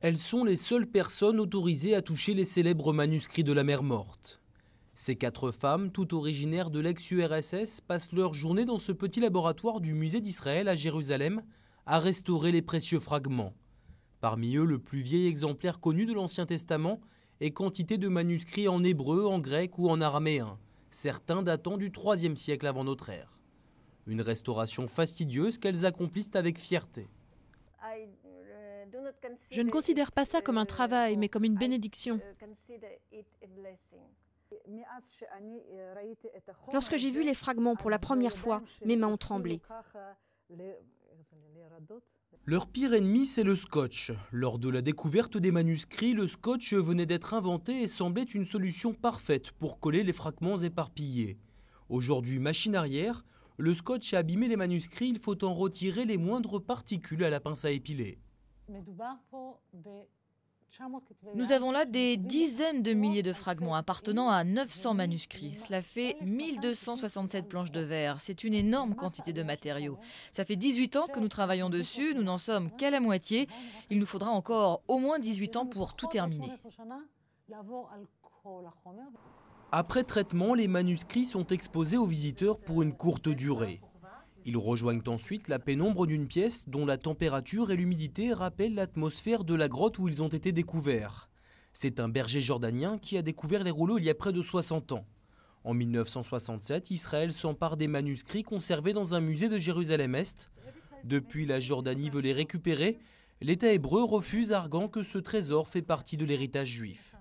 Elles sont les seules personnes autorisées à toucher les célèbres manuscrits de la mer morte. Ces quatre femmes, toutes originaires de l'ex-URSS, passent leur journée dans ce petit laboratoire du musée d'Israël à Jérusalem à restaurer les précieux fragments. Parmi eux, le plus vieil exemplaire connu de l'Ancien Testament et quantité de manuscrits en hébreu, en grec ou en araméen, certains datant du IIIe siècle avant notre ère. Une restauration fastidieuse qu'elles accomplissent avec fierté. Je ne considère pas ça comme un travail, mais comme une bénédiction. Lorsque j'ai vu les fragments pour la première fois, mes mains ont tremblé. Leur pire ennemi, c'est le scotch. Lors de la découverte des manuscrits, le scotch venait d'être inventé et semblait une solution parfaite pour coller les fragments éparpillés. Aujourd'hui, machine arrière, le scotch a abîmé les manuscrits, il faut en retirer les moindres particules à la pince à épiler. Nous avons là des dizaines de milliers de fragments appartenant à 900 manuscrits. Cela fait 1267 planches de verre. C'est une énorme quantité de matériaux. Ça fait 18 ans que nous travaillons dessus. Nous n'en sommes qu'à la moitié. Il nous faudra encore au moins 18 ans pour tout terminer. Après traitement, les manuscrits sont exposés aux visiteurs pour une courte durée. Ils rejoignent ensuite la pénombre d'une pièce dont la température et l'humidité rappellent l'atmosphère de la grotte où ils ont été découverts. C'est un berger jordanien qui a découvert les rouleaux il y a près de 60 ans. En 1967, Israël s'empare des manuscrits conservés dans un musée de Jérusalem-Est. Depuis, la Jordanie veut les récupérer. L'État hébreu refuse, arguant que ce trésor fait partie de l'héritage juif.